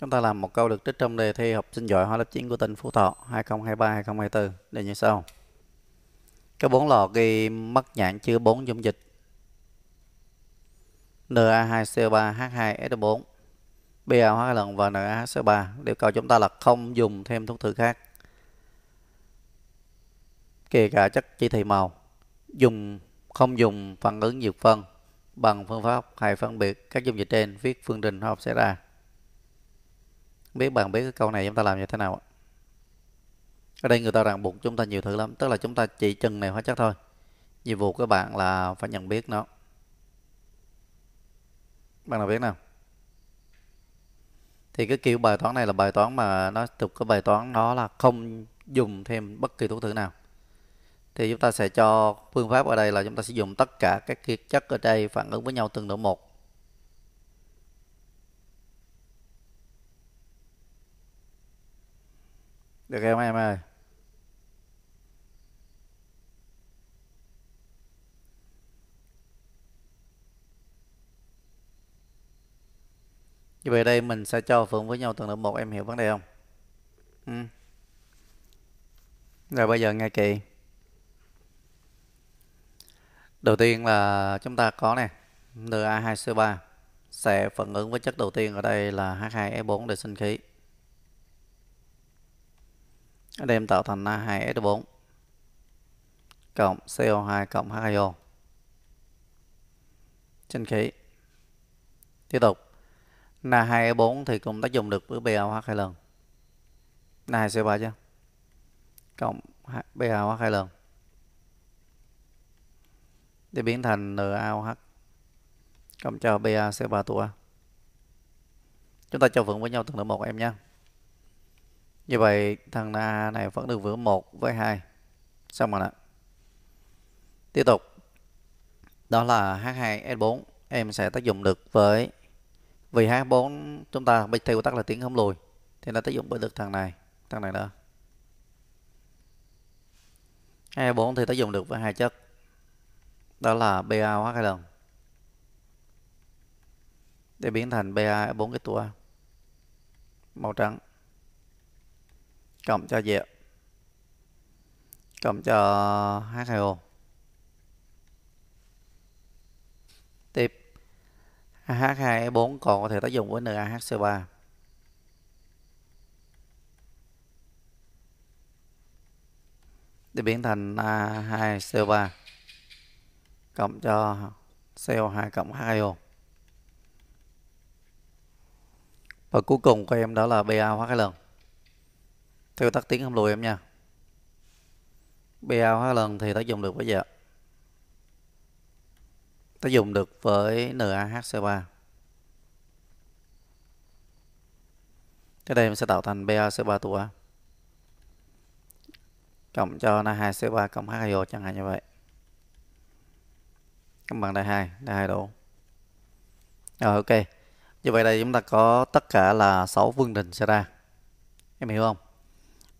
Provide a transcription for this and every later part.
Chúng ta làm một câu được trích trong đề thi học sinh giỏi hóa lớp 9 của tỉnh Phú Thọ 2023-2024 đề như sau. Có 4 lò ghi mất nhãn chứa 4 dung dịch na 2 co 3 h 2 so 4 BA hóa lần và NaHCO3 đều cầu chúng ta là không dùng thêm thuốc thử khác kể cả chất chỉ thị màu dùng không dùng phản ứng dược phân bằng phương pháp hay phân biệt các dung dịch trên viết phương trình hóa học sẽ ra biết bạn biết cái câu này chúng ta làm như thế nào ạ ở đây người ta ràng buộc chúng ta nhiều thứ lắm tức là chúng ta chỉ chừng này hóa chất thôi nhiệm vụ của bạn là phải nhận biết nó bạn nào biết nào thì cái kiểu bài toán này là bài toán mà nó tục cái bài toán nó là không dùng thêm bất kỳ thuốc thử nào thì chúng ta sẽ cho phương pháp ở đây là chúng ta sẽ dùng tất cả các chất ở đây phản ứng với nhau từng độ một Được không em ơi? Như vậy đây mình sẽ cho phượng với nhau từng lớp một em hiểu vấn đề không? Ừ. Rồi bây giờ nghe kỳ. Đầu tiên là chúng ta có này na 2 c 3 sẽ phản ứng với chất đầu tiên ở đây là H2S4 để sinh khí đem tạo thành A2S4 cộng CO2 cộng H2O trên khí. Tiếp tục. Na2E4 thì cũng tác dụng được với BaOH hai lần. Na2CO3 chứ. Cộng BaOH hai lần. Để biến thành NaOH cộng cho BaCO3 tụa Chúng ta cho vượng với nhau từng lớp một em nha. Như vậy thằng A này vẫn được vừa 1 với 2. Xong rồi ạ. Tiếp tục. Đó là H2S4 em sẽ tác dụng được với vì H4 chúng ta bị theo tắc là tiếng không lùi thì nó tác dụng với được thằng này, thằng này đó H4 thì tác dụng được với hai chất. Đó là Ba hóa hai lần để biến thành Ba4 cái tua màu trắng cộng cho rượu cộng cho H2O tiếp H2S4 còn có thể tác dụng với nahco 3 để biến thành A2CO3 cộng cho CO2 cộng H2O và cuối cùng của em đó là BaOH lần theo tác tiến không lùi em nha BAO hai lần thì tác dụng được bây giờ tác dụng được với NaHC3 cái đây em sẽ tạo thành BAC3 tụ cộng cho Na2C3 cộng H2O chẳng hạn như vậy cân bằng đại 2 đại 2 độ rồi ok như vậy đây chúng ta có tất cả là 6 phương trình xảy ra em hiểu không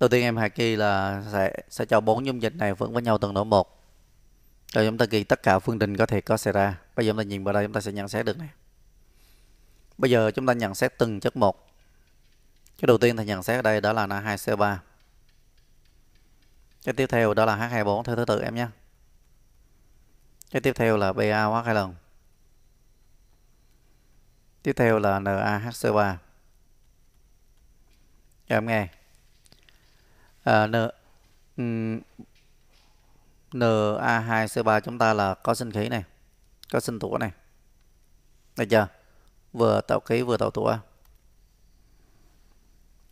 đầu tiên em hài kỳ là sẽ sẽ cho bốn dung dịch này vẫn với nhau từng độ một cho chúng ta ghi tất cả phương trình có thể có xảy ra bây giờ chúng ta nhìn vào đây chúng ta sẽ nhận xét được này bây giờ chúng ta nhận xét từng chất một cái đầu tiên thì nhận xét ở đây đó là Na2CO3 cái tiếp theo đó là H24 theo thứ tự em nhé cái tiếp theo là Ba quá 2 lần tiếp theo là NaHCO3 cho em nghe Ờ, n na2c3 chúng ta là có sinh khí này có sinh tủa này được chưa vừa tạo khí vừa tạo tủa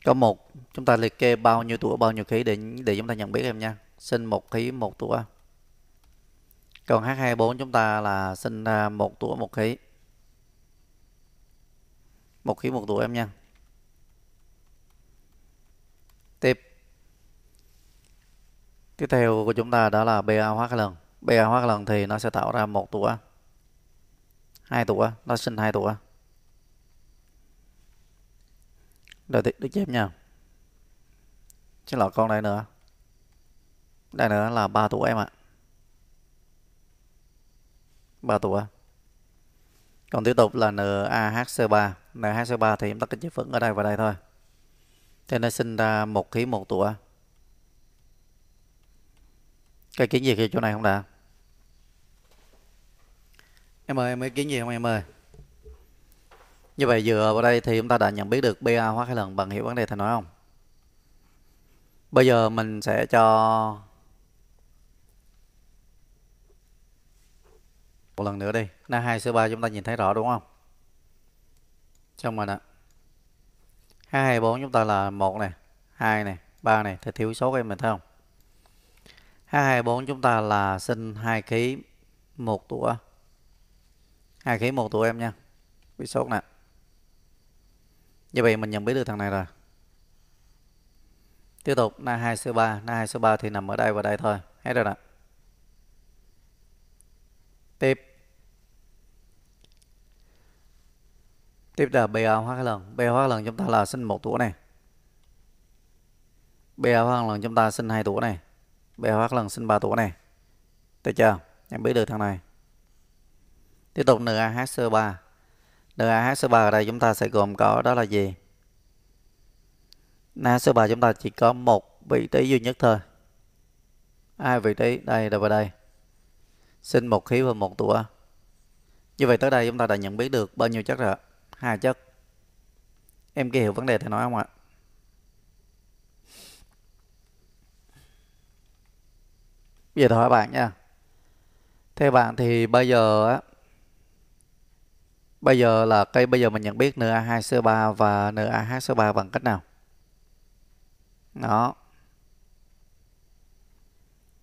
có một chúng ta liệt kê bao nhiêu tủa bao nhiêu khí để để chúng ta nhận biết em nha sinh một khí một tủa còn H24 chúng ta là sinh một tủa một khí một khí một tủa em nha tiếp Tiếp theo của chúng ta đó là BA lần. BA hóa lần thì nó sẽ tạo ra một tụ hai tụ nó sinh hai tụ Đợi tí được chép nha. Chứ là con đây nữa. Đây nữa là ba tụ em ạ. ba tụ Còn tiếp tục là NaHC3. NaHC3 thì chúng ta cứ chép vững ở đây và đây thôi. Cho nó sinh ra một khí một tụ cái kiến gì khi chỗ này không đã em ơi em ý kiến gì không em ơi như vậy vừa vào đây thì chúng ta đã nhận biết được BA hóa hai lần bằng hiểu vấn đề thầy nói không bây giờ mình sẽ cho một lần nữa đi Na hai c ba chúng ta nhìn thấy rõ đúng không xong rồi nè bốn chúng ta là một này hai này ba này thì thiếu số em mình thấy không 224 chúng ta là sinh hai khí một tủa. hai khí một tủa em nha. Bị sốt nè. Như vậy mình nhận biết được thằng này rồi. Tiếp tục Na 2 số 3 Na 2 số 3 thì nằm ở đây và đây thôi. Hết rồi nè. Tiếp. Tiếp là BA hóa lần. BA hóa lần chúng ta là sinh một tủa này. BA hóa lần chúng ta sinh hai tủa này. BH lần sinh 3 tủ này. Được chưa? Em biết được thằng này. Tiếp tục NaHCO3. NaHCO3 ở đây chúng ta sẽ gồm có đó là gì? NaHCO3 chúng ta chỉ có một vị trí duy nhất thôi. Ai vị trí? Đây là vào đây. Sinh một khí và một tủa. Như vậy tới đây chúng ta đã nhận biết được bao nhiêu chất rồi? Hai chất. Em kia hiểu vấn đề thầy nói không ạ? Bây giờ hỏi bạn nha. Theo bạn thì bây giờ á bây giờ là cây bây giờ mình nhận biết na 2 C 3 và C 3 bằng cách nào? Đó.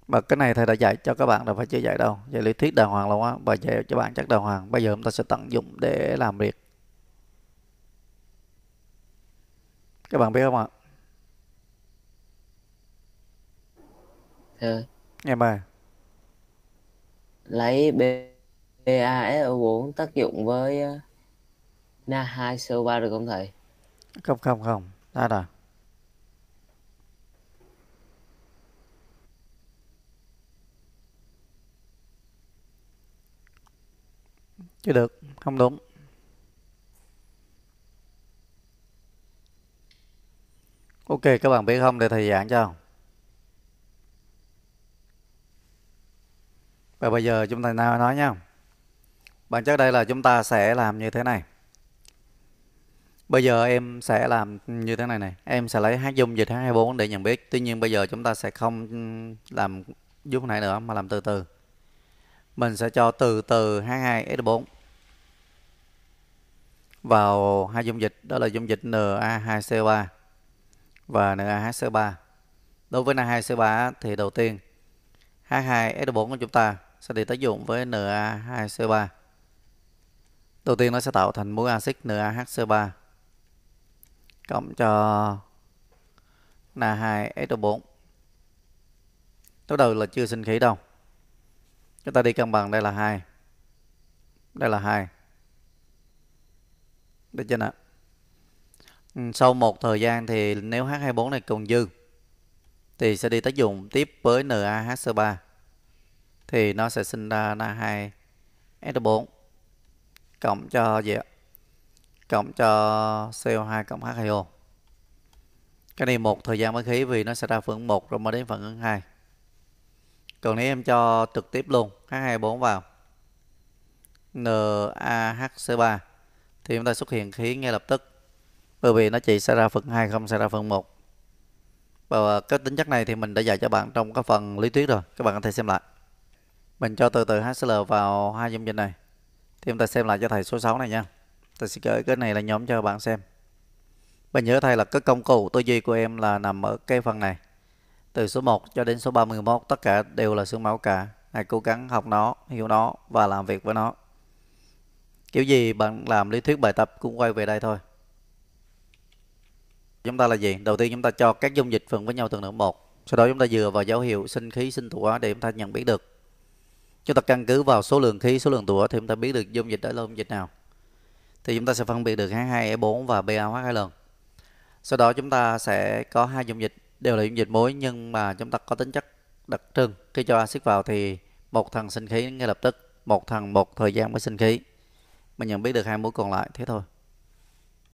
Và cái này thầy đã dạy cho các bạn là phải chưa dạy đâu. Dạy lý thuyết đàng hoàng luôn á và dạy cho bạn chắc đàng hoàng. Bây giờ chúng ta sẽ tận dụng để làm việc. Các bạn biết không ạ? Ừ em ơi lấy BASO4 tác dụng với Na 2 CO3 được không thầy? Không không không, ta rồi. Chưa được, không đúng. Ok các bạn biết không để thầy giảng cho. và bây giờ chúng ta nào nói nhau, bản chất đây là chúng ta sẽ làm như thế này bây giờ em sẽ làm như thế này này em sẽ lấy hát dung về tháng 24 để nhận biết tuy nhiên bây giờ chúng ta sẽ không làm dung này nữa mà làm từ từ mình sẽ cho từ từ H2 S4 vào hai dung dịch đó là dung dịch Na2CO3 và na NaHCO3 đối với Na2CO3 thì đầu tiên H2S4 của chúng ta sẽ đi tác dụng với Na2CO3. Đầu tiên nó sẽ tạo thành muối axit NaHCO3 cộng cho Na2SO4. Tối đầu là chưa sinh khí đâu. Chúng ta đi cân bằng đây là 2. Đây là 2. Được chưa nào? Ừ, sau một thời gian thì nếu H24 này còn dư thì sẽ đi tác dụng tiếp với NaHCO3 thì nó sẽ sinh ra na 2 S4 cộng cho gì ạ? Cộng cho CO2 cộng H2O. Cái này một thời gian mới khí vì nó sẽ ra phần 1 rồi mới đến phần ứng 2. Còn nếu em cho trực tiếp luôn H24 vào NaHC3 thì chúng ta xuất hiện khí ngay lập tức bởi vì nó chỉ sẽ ra phần 2 không sẽ ra phần 1 và cái tính chất này thì mình đã dạy cho bạn trong các phần lý thuyết rồi các bạn có thể xem lại mình cho từ từ HSL vào hai dung dịch này thì chúng ta xem lại cho thầy số 6 này nha thầy sẽ gửi cái này là nhóm cho bạn xem bạn nhớ thầy là cái công cụ tư duy của em là nằm ở cái phần này từ số 1 cho đến số 31 tất cả đều là xương máu cả hãy cố gắng học nó hiểu nó và làm việc với nó kiểu gì bạn làm lý thuyết bài tập cũng quay về đây thôi chúng ta là gì đầu tiên chúng ta cho các dung dịch phần với nhau từng nửa một sau đó chúng ta dựa vào dấu hiệu sinh khí sinh thủy để chúng ta nhận biết được chúng ta căn cứ vào số lượng khí số lượng tủa thì chúng ta biết được dung dịch đó là dung dịch nào thì chúng ta sẽ phân biệt được H2E4 và paoh hai lần. sau đó chúng ta sẽ có hai dung dịch đều là dung dịch muối nhưng mà chúng ta có tính chất đặc trưng khi cho axit vào thì một thằng sinh khí ngay lập tức một thằng một thời gian mới sinh khí mình nhận biết được hai muối còn lại thế thôi